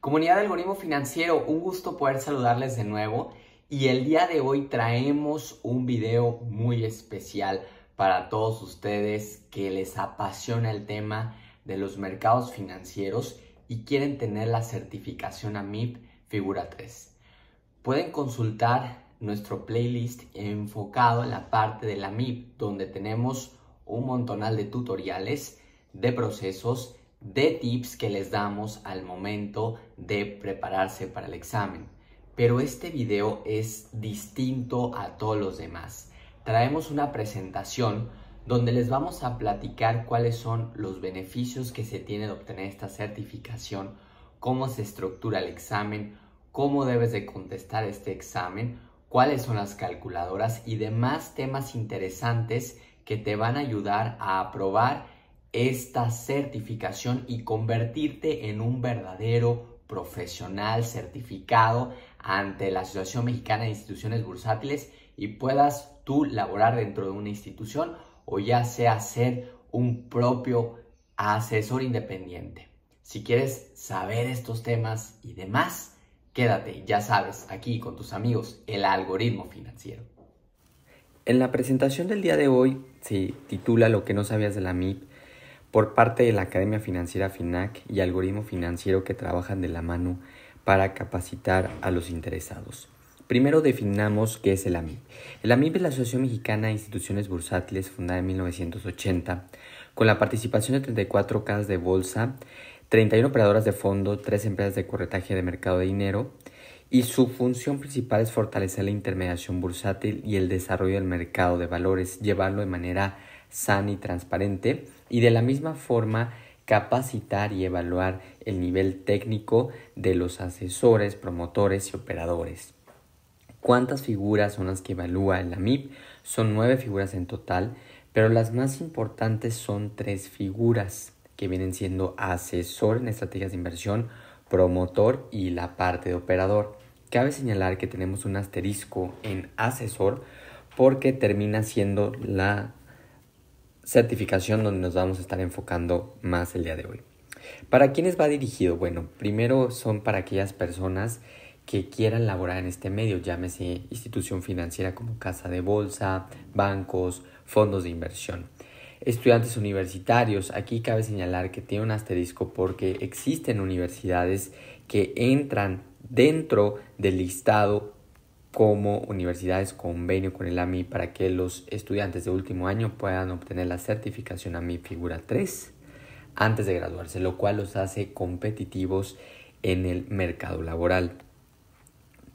Comunidad de Algoritmo Financiero, un gusto poder saludarles de nuevo y el día de hoy traemos un video muy especial para todos ustedes que les apasiona el tema de los mercados financieros y quieren tener la certificación AMIP Figura 3. Pueden consultar nuestro playlist enfocado en la parte de la AMIP donde tenemos un montonal de tutoriales, de procesos de tips que les damos al momento de prepararse para el examen. Pero este video es distinto a todos los demás. Traemos una presentación donde les vamos a platicar cuáles son los beneficios que se tiene de obtener esta certificación, cómo se estructura el examen, cómo debes de contestar este examen, cuáles son las calculadoras y demás temas interesantes que te van a ayudar a aprobar esta certificación y convertirte en un verdadero profesional certificado ante la Asociación Mexicana de Instituciones Bursátiles y puedas tú laborar dentro de una institución o ya sea ser un propio asesor independiente. Si quieres saber estos temas y demás, quédate, ya sabes, aquí con tus amigos, el algoritmo financiero. En la presentación del día de hoy se titula Lo que no sabías de la MIP por parte de la Academia Financiera FINAC y Algoritmo Financiero que trabajan de la mano para capacitar a los interesados. Primero definamos qué es el AMIP. El AMIP es la Asociación Mexicana de Instituciones Bursátiles fundada en 1980 con la participación de 34 casas de bolsa, 31 operadoras de fondo, 3 empresas de corretaje de mercado de dinero y su función principal es fortalecer la intermediación bursátil y el desarrollo del mercado de valores, llevarlo de manera sana y transparente y de la misma forma capacitar y evaluar el nivel técnico de los asesores, promotores y operadores. ¿Cuántas figuras son las que evalúa la MIP? Son nueve figuras en total, pero las más importantes son tres figuras que vienen siendo asesor en estrategias de inversión, promotor y la parte de operador. Cabe señalar que tenemos un asterisco en asesor porque termina siendo la certificación donde nos vamos a estar enfocando más el día de hoy. ¿Para quiénes va dirigido? Bueno, primero son para aquellas personas que quieran laborar en este medio, llámese institución financiera como casa de bolsa, bancos, fondos de inversión. Estudiantes universitarios, aquí cabe señalar que tiene un asterisco porque existen universidades que entran dentro del listado como universidades convenio con el AMI para que los estudiantes de último año puedan obtener la certificación AMI Figura 3 antes de graduarse, lo cual los hace competitivos en el mercado laboral.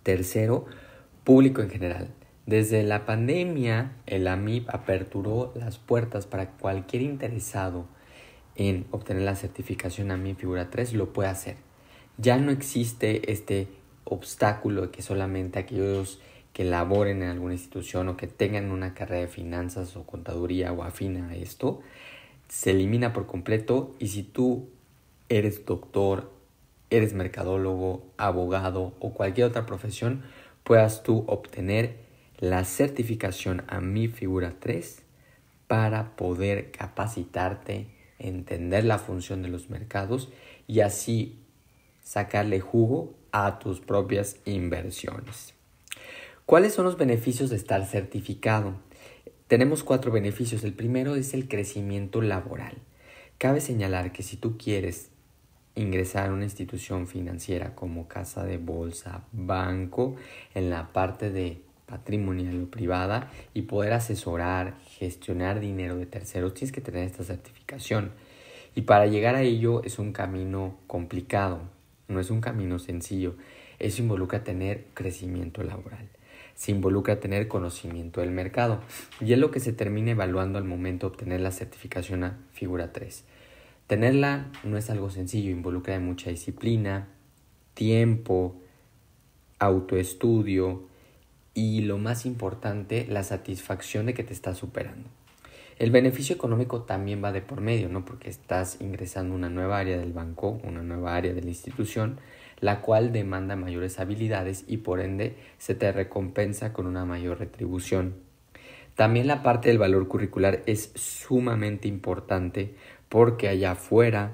Tercero, público en general. Desde la pandemia, el AMIP aperturó las puertas para cualquier interesado en obtener la certificación AMIP Figura 3 lo puede hacer. Ya no existe este obstáculo que solamente aquellos que laboren en alguna institución o que tengan una carrera de finanzas o contaduría o afina a esto, se elimina por completo y si tú eres doctor, eres mercadólogo, abogado o cualquier otra profesión, puedas tú obtener la certificación a mi figura 3 para poder capacitarte, entender la función de los mercados y así sacarle jugo a tus propias inversiones. ¿Cuáles son los beneficios de estar certificado? Tenemos cuatro beneficios. El primero es el crecimiento laboral. Cabe señalar que si tú quieres ingresar a una institución financiera como casa de bolsa, banco, en la parte de patrimonial o privada y poder asesorar, gestionar dinero de terceros, tienes que tener esta certificación. Y para llegar a ello es un camino complicado. No es un camino sencillo. Eso involucra tener crecimiento laboral. Se involucra tener conocimiento del mercado. Y es lo que se termina evaluando al momento de obtener la certificación a figura 3. Tenerla no es algo sencillo, involucra mucha disciplina, tiempo, autoestudio y lo más importante, la satisfacción de que te estás superando. El beneficio económico también va de por medio, ¿no? Porque estás ingresando a una nueva área del banco, una nueva área de la institución, la cual demanda mayores habilidades y por ende se te recompensa con una mayor retribución. También la parte del valor curricular es sumamente importante porque allá afuera,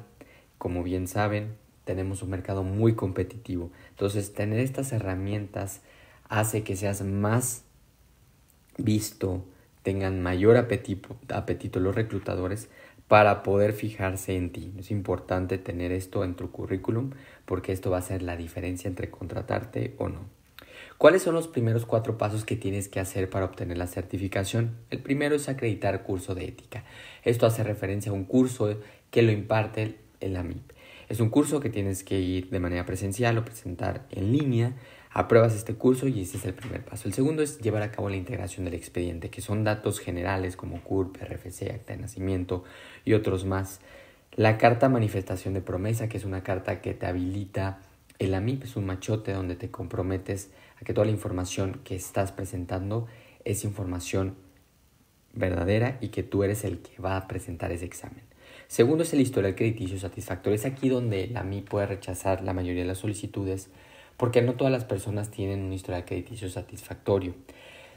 como bien saben, tenemos un mercado muy competitivo. Entonces, tener estas herramientas hace que seas más visto, tengan mayor apetito, los reclutadores para poder fijarse en ti. Es importante tener esto en tu currículum porque esto va a ser la diferencia entre contratarte o no. ¿Cuáles son los primeros cuatro pasos que tienes que hacer para obtener la certificación? El primero es acreditar curso de ética. Esto hace referencia a un curso que lo imparte el AMIP. Es un curso que tienes que ir de manera presencial o presentar en línea Apruebas este curso y ese es el primer paso. El segundo es llevar a cabo la integración del expediente, que son datos generales como CURP, RFC, acta de nacimiento y otros más. La carta manifestación de promesa, que es una carta que te habilita el AMIP, es un machote donde te comprometes a que toda la información que estás presentando es información verdadera y que tú eres el que va a presentar ese examen. Segundo es el historial crediticio satisfactorio. Es aquí donde el AMIP puede rechazar la mayoría de las solicitudes porque no todas las personas tienen un historial crediticio satisfactorio.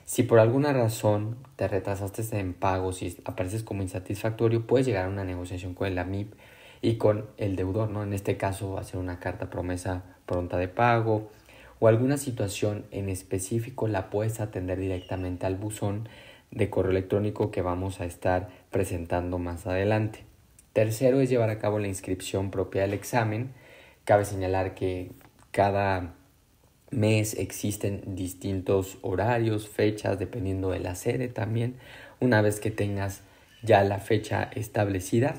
Si por alguna razón te retrasaste en pagos y apareces como insatisfactorio, puedes llegar a una negociación con la AMIP y con el deudor, ¿no? En este caso, hacer una carta promesa pronta de pago o alguna situación en específico la puedes atender directamente al buzón de correo electrónico que vamos a estar presentando más adelante. Tercero es llevar a cabo la inscripción propia del examen. Cabe señalar que cada mes existen distintos horarios, fechas, dependiendo de la sede también. Una vez que tengas ya la fecha establecida,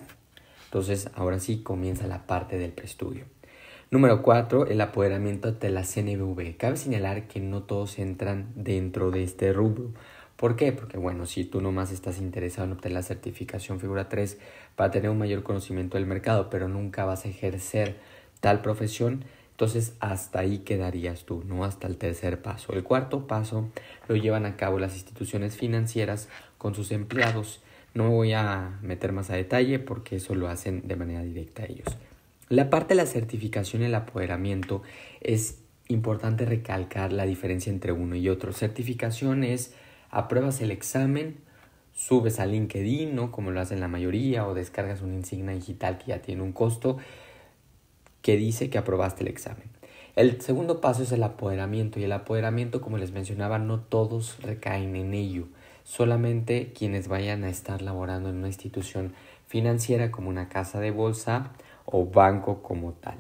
entonces ahora sí comienza la parte del preestudio. Número 4, el apoderamiento de la CNBV. Cabe señalar que no todos entran dentro de este rubro. ¿Por qué? Porque bueno, si tú nomás estás interesado en obtener la certificación figura 3 para tener un mayor conocimiento del mercado, pero nunca vas a ejercer tal profesión, entonces hasta ahí quedarías tú, no hasta el tercer paso. El cuarto paso lo llevan a cabo las instituciones financieras con sus empleados. No voy a meter más a detalle porque eso lo hacen de manera directa ellos. La parte de la certificación y el apoderamiento es importante recalcar la diferencia entre uno y otro. Certificación es apruebas el examen, subes a LinkedIn, ¿no? como lo hacen la mayoría, o descargas una insignia digital que ya tiene un costo que dice que aprobaste el examen. El segundo paso es el apoderamiento y el apoderamiento, como les mencionaba, no todos recaen en ello, solamente quienes vayan a estar laborando en una institución financiera como una casa de bolsa o banco como tal.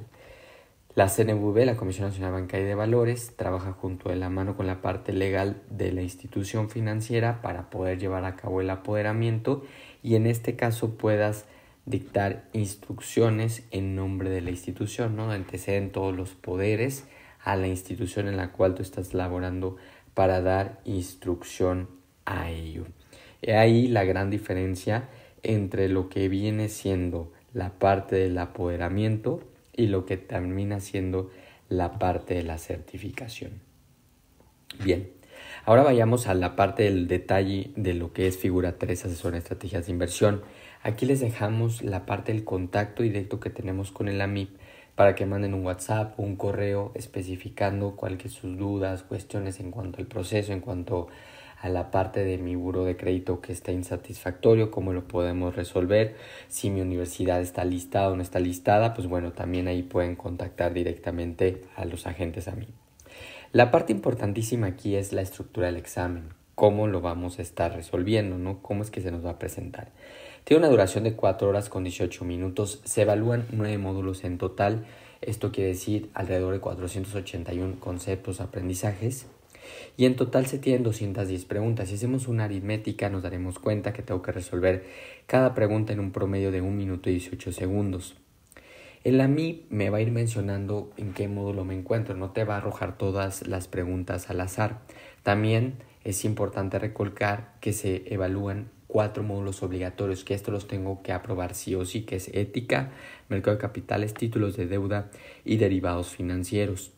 La CNV, la Comisión Nacional Bancaria de Valores, trabaja junto de la mano con la parte legal de la institución financiera para poder llevar a cabo el apoderamiento y en este caso puedas dictar instrucciones en nombre de la institución, ¿no? Anteceden todos los poderes a la institución en la cual tú estás laborando para dar instrucción a ello. he ahí la gran diferencia entre lo que viene siendo la parte del apoderamiento y lo que termina siendo la parte de la certificación. Bien, ahora vayamos a la parte del detalle de lo que es figura 3, asesor de estrategias de inversión. Aquí les dejamos la parte del contacto directo que tenemos con el AMIP para que manden un WhatsApp o un correo especificando cuáles sus dudas, cuestiones en cuanto al proceso, en cuanto a la parte de mi buro de crédito que está insatisfactorio, cómo lo podemos resolver, si mi universidad está listada o no está listada, pues bueno, también ahí pueden contactar directamente a los agentes a La parte importantísima aquí es la estructura del examen, cómo lo vamos a estar resolviendo, ¿no? Cómo es que se nos va a presentar. Tiene una duración de 4 horas con 18 minutos. Se evalúan 9 módulos en total. Esto quiere decir alrededor de 481 conceptos, aprendizajes. Y en total se tienen 210 preguntas. Si hacemos una aritmética nos daremos cuenta que tengo que resolver cada pregunta en un promedio de 1 minuto y 18 segundos. El AMI me va a ir mencionando en qué módulo me encuentro, no te va a arrojar todas las preguntas al azar. También es importante recolcar que se evalúan cuatro módulos obligatorios, que estos los tengo que aprobar sí o sí, que es ética, mercado de capitales, títulos de deuda y derivados financieros.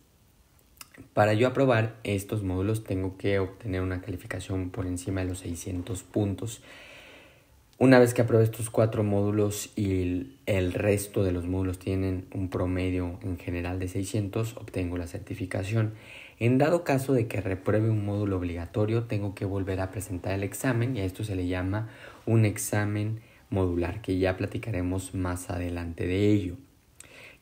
Para yo aprobar estos módulos tengo que obtener una calificación por encima de los 600 puntos. Una vez que apruebo estos cuatro módulos y el resto de los módulos tienen un promedio en general de 600, obtengo la certificación. En dado caso de que repruebe un módulo obligatorio, tengo que volver a presentar el examen y a esto se le llama un examen modular, que ya platicaremos más adelante de ello.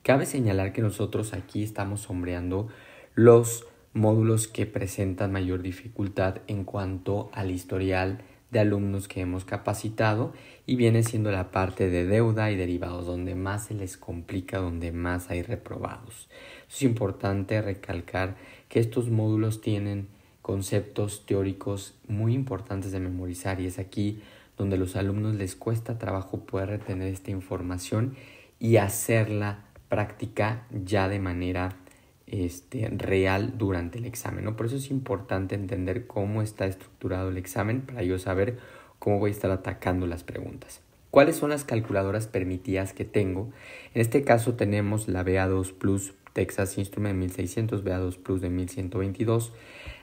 Cabe señalar que nosotros aquí estamos sombreando los módulos que presentan mayor dificultad en cuanto al historial de alumnos que hemos capacitado y viene siendo la parte de deuda y derivados donde más se les complica, donde más hay reprobados. Es importante recalcar estos módulos tienen conceptos teóricos muy importantes de memorizar y es aquí donde a los alumnos les cuesta trabajo poder retener esta información y hacerla práctica ya de manera este, real durante el examen. Por eso es importante entender cómo está estructurado el examen para yo saber cómo voy a estar atacando las preguntas. ¿Cuáles son las calculadoras permitidas que tengo? En este caso tenemos la BA2 Plus Texas Instrument 1600 BA2 Plus de 1122,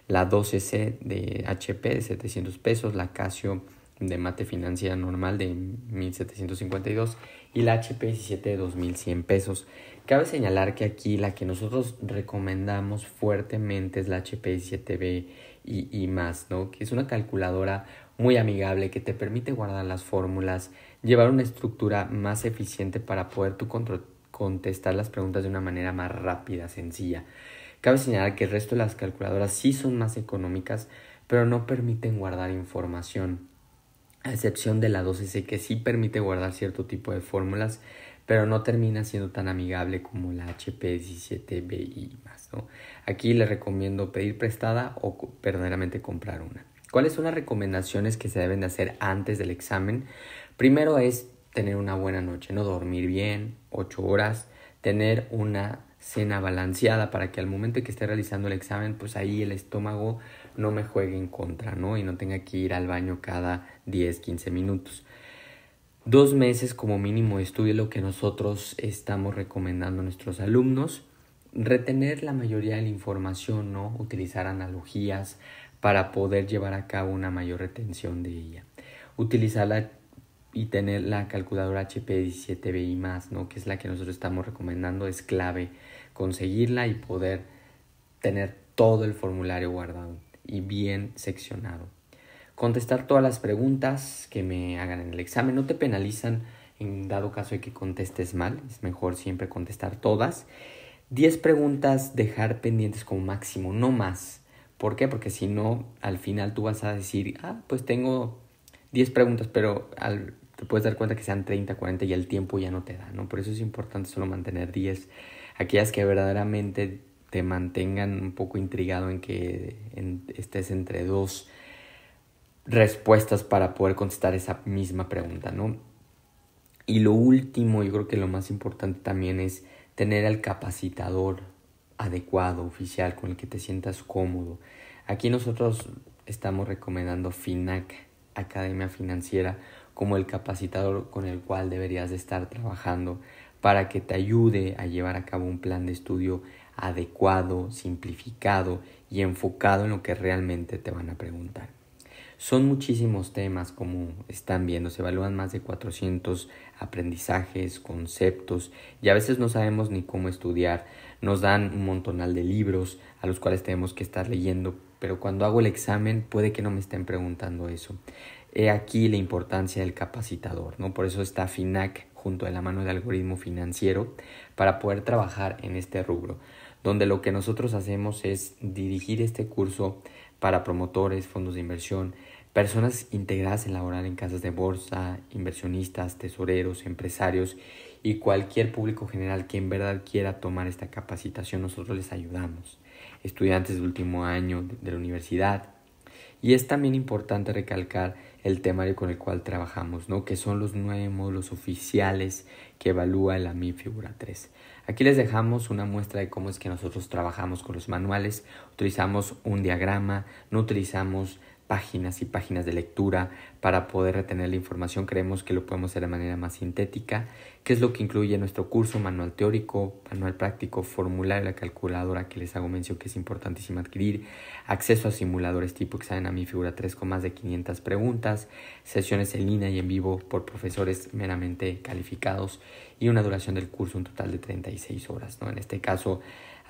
la 12C de HP de 700 pesos, la Casio de mate financiera normal de 1752 y la HP 17 de 2100 pesos. Cabe señalar que aquí la que nosotros recomendamos fuertemente es la HP 17B y, más, ¿no? Que es una calculadora muy amigable que te permite guardar las fórmulas, llevar una estructura más eficiente para poder tu control contestar las preguntas de una manera más rápida, sencilla. Cabe señalar que el resto de las calculadoras sí son más económicas, pero no permiten guardar información, a excepción de la 12C que sí permite guardar cierto tipo de fórmulas, pero no termina siendo tan amigable como la HP 17B y más. Aquí les recomiendo pedir prestada o verdaderamente comprar una. ¿Cuáles son las recomendaciones que se deben de hacer antes del examen? Primero es tener una buena noche, ¿no? Dormir bien, 8 horas, tener una cena balanceada para que al momento que esté realizando el examen, pues ahí el estómago no me juegue en contra, ¿no? Y no tenga que ir al baño cada 10, 15 minutos. Dos meses como mínimo de estudio lo que nosotros estamos recomendando a nuestros alumnos. Retener la mayoría de la información, ¿no? Utilizar analogías para poder llevar a cabo una mayor retención de ella. Utilizar la y tener la calculadora HP17BI más, ¿no? que es la que nosotros estamos recomendando, es clave conseguirla y poder tener todo el formulario guardado y bien seccionado. Contestar todas las preguntas que me hagan en el examen, no te penalizan en dado caso de que contestes mal, es mejor siempre contestar todas. 10 preguntas dejar pendientes como máximo, no más. ¿Por qué? Porque si no, al final tú vas a decir, ah, pues tengo 10 preguntas, pero al, te puedes dar cuenta que sean 30, 40 y el tiempo ya no te da, ¿no? Por eso es importante solo mantener 10, aquellas que verdaderamente te mantengan un poco intrigado en que estés entre dos respuestas para poder contestar esa misma pregunta, ¿no? Y lo último, yo creo que lo más importante también es tener al capacitador adecuado, oficial, con el que te sientas cómodo. Aquí nosotros estamos recomendando FINAC, Academia Financiera, como el capacitador con el cual deberías estar trabajando para que te ayude a llevar a cabo un plan de estudio adecuado, simplificado y enfocado en lo que realmente te van a preguntar. Son muchísimos temas, como están viendo, se evalúan más de 400 aprendizajes, conceptos, y a veces no sabemos ni cómo estudiar. Nos dan un montonal de libros a los cuales tenemos que estar leyendo, pero cuando hago el examen puede que no me estén preguntando eso. He aquí la importancia del capacitador, ¿no? Por eso está FINAC junto a la mano del algoritmo financiero para poder trabajar en este rubro, donde lo que nosotros hacemos es dirigir este curso para promotores, fondos de inversión, Personas integradas en laborar en casas de bolsa, inversionistas, tesoreros, empresarios y cualquier público general que en verdad quiera tomar esta capacitación, nosotros les ayudamos. Estudiantes de último año de la universidad. Y es también importante recalcar el temario con el cual trabajamos, ¿no? que son los nueve módulos oficiales que evalúa la MI Figura 3. Aquí les dejamos una muestra de cómo es que nosotros trabajamos con los manuales. Utilizamos un diagrama, no utilizamos páginas y páginas de lectura para poder retener la información. Creemos que lo podemos hacer de manera más sintética, que es lo que incluye nuestro curso, manual teórico, manual práctico, formulario, la calculadora que les hago mención que es importantísimo adquirir, acceso a simuladores tipo examen a mi figura 3 con más de 500 preguntas, sesiones en línea y en vivo por profesores meramente calificados y una duración del curso un total de 36 horas. ¿no? En este caso,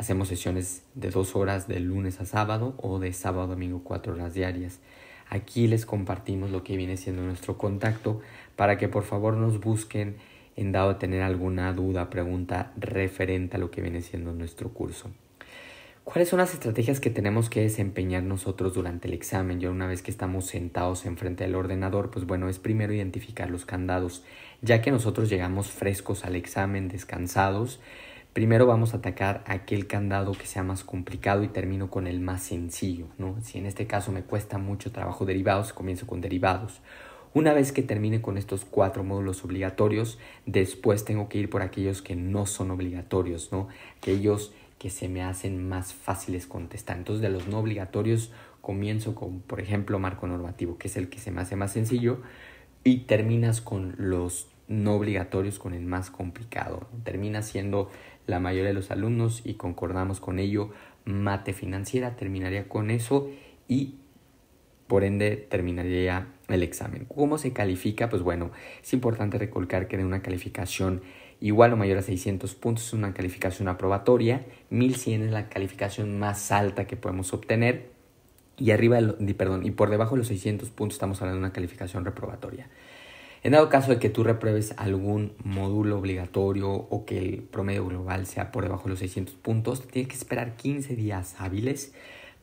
Hacemos sesiones de dos horas de lunes a sábado o de sábado a domingo cuatro horas diarias. Aquí les compartimos lo que viene siendo nuestro contacto para que por favor nos busquen en dado de tener alguna duda, pregunta referente a lo que viene siendo nuestro curso. ¿Cuáles son las estrategias que tenemos que desempeñar nosotros durante el examen? Yo una vez que estamos sentados enfrente del ordenador, pues bueno, es primero identificar los candados, ya que nosotros llegamos frescos al examen, descansados, Primero vamos a atacar aquel candado que sea más complicado y termino con el más sencillo, ¿no? Si en este caso me cuesta mucho trabajo derivados, comienzo con derivados. Una vez que termine con estos cuatro módulos obligatorios, después tengo que ir por aquellos que no son obligatorios, ¿no? Aquellos que se me hacen más fáciles contestar. Entonces, de los no obligatorios comienzo con, por ejemplo, marco normativo, que es el que se me hace más sencillo, y terminas con los no obligatorios, con el más complicado. Termina siendo la mayoría de los alumnos y concordamos con ello. Mate financiera terminaría con eso y por ende terminaría el examen. ¿Cómo se califica? Pues bueno, es importante recolcar que de una calificación igual o mayor a 600 puntos es una calificación aprobatoria, 1100 es la calificación más alta que podemos obtener y arriba, perdón, y por debajo de los 600 puntos estamos hablando de una calificación reprobatoria. En dado caso de que tú repruebes algún módulo obligatorio o que el promedio global sea por debajo de los 600 puntos, tienes que esperar 15 días hábiles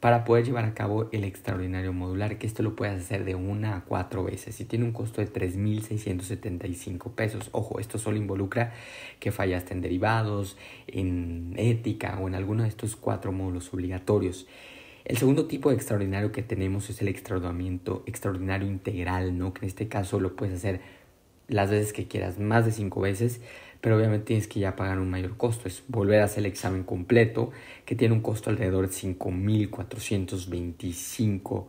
para poder llevar a cabo el extraordinario modular, que esto lo puedes hacer de una a cuatro veces y tiene un costo de 3.675 pesos. Ojo, esto solo involucra que fallaste en derivados, en ética o en alguno de estos cuatro módulos obligatorios. El segundo tipo de extraordinario que tenemos es el extraordinario, extraordinario integral, ¿no? Que en este caso lo puedes hacer las veces que quieras, más de cinco veces, pero obviamente tienes que ya pagar un mayor costo. Es volver a hacer el examen completo, que tiene un costo alrededor de 5.425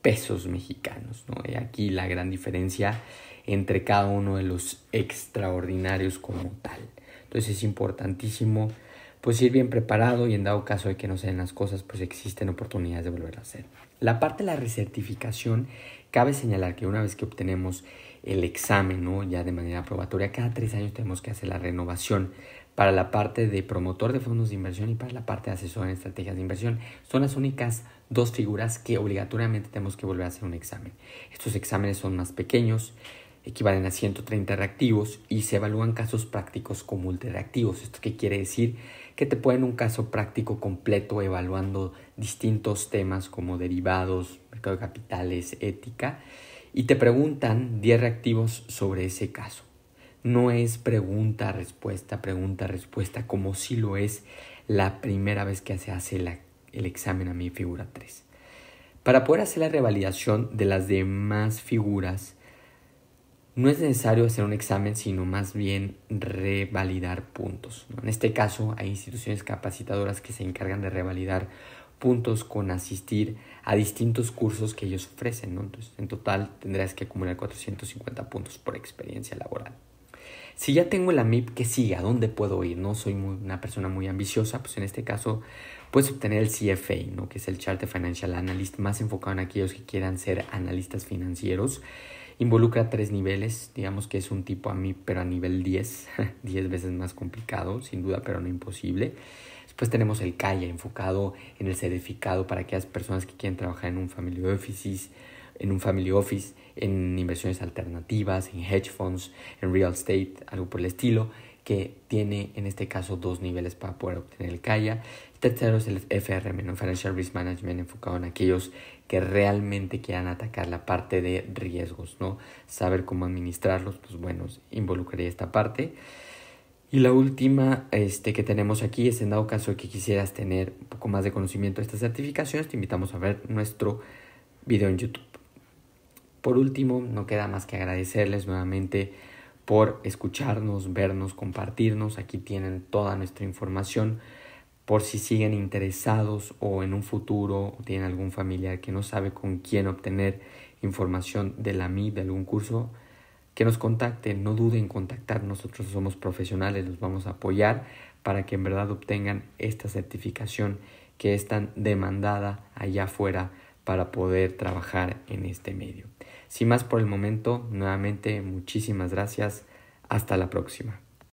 pesos mexicanos, ¿no? Y aquí la gran diferencia entre cada uno de los extraordinarios como tal. Entonces es importantísimo pues ir bien preparado y en dado caso de que no se den las cosas, pues existen oportunidades de volver a hacer. La parte de la recertificación, cabe señalar que una vez que obtenemos el examen, ya de manera probatoria, cada tres años tenemos que hacer la renovación para la parte de promotor de fondos de inversión y para la parte de asesor en estrategias de inversión. Son las únicas dos figuras que obligatoriamente tenemos que volver a hacer un examen. Estos exámenes son más pequeños, equivalen a 130 reactivos y se evalúan casos prácticos como ultra reactivos. ¿Esto qué quiere decir? que te ponen un caso práctico completo evaluando distintos temas como derivados, mercado de capitales, ética, y te preguntan 10 reactivos sobre ese caso. No es pregunta-respuesta, pregunta-respuesta, como si lo es la primera vez que se hace el examen a mi figura 3. Para poder hacer la revalidación de las demás figuras, no es necesario hacer un examen, sino más bien revalidar puntos. En este caso, hay instituciones capacitadoras que se encargan de revalidar puntos con asistir a distintos cursos que ellos ofrecen. Entonces, en total, tendrás que acumular 450 puntos por experiencia laboral. Si ya tengo la MIP, que sigue? ¿A dónde puedo ir? No soy una persona muy ambiciosa, pues en este caso puedes obtener el CFA, ¿no? que es el Charter Financial Analyst, más enfocado en aquellos que quieran ser analistas financieros. Involucra tres niveles, digamos que es un tipo a mí, pero a nivel 10, 10 veces más complicado, sin duda, pero no imposible. Después tenemos el CAIA, enfocado en el certificado para aquellas personas que quieren trabajar en un family office, en un family office, en inversiones alternativas, en hedge funds, en real estate, algo por el estilo que tiene en este caso dos niveles para poder obtener el CAIA. El tercero es el FRM, Financial Risk Management, enfocado en aquellos que realmente quieran atacar la parte de riesgos, ¿no? Saber cómo administrarlos, pues bueno, involucraría esta parte. Y la última este, que tenemos aquí es en dado caso que quisieras tener un poco más de conocimiento de estas certificaciones, te invitamos a ver nuestro video en YouTube. Por último, no queda más que agradecerles nuevamente por escucharnos, vernos, compartirnos. Aquí tienen toda nuestra información por si siguen interesados o en un futuro tienen algún familiar que no sabe con quién obtener información de la MI, de algún curso, que nos contacten, no duden en contactar, nosotros somos profesionales, los vamos a apoyar para que en verdad obtengan esta certificación que es tan demandada allá afuera para poder trabajar en este medio. Sin más por el momento, nuevamente muchísimas gracias. Hasta la próxima.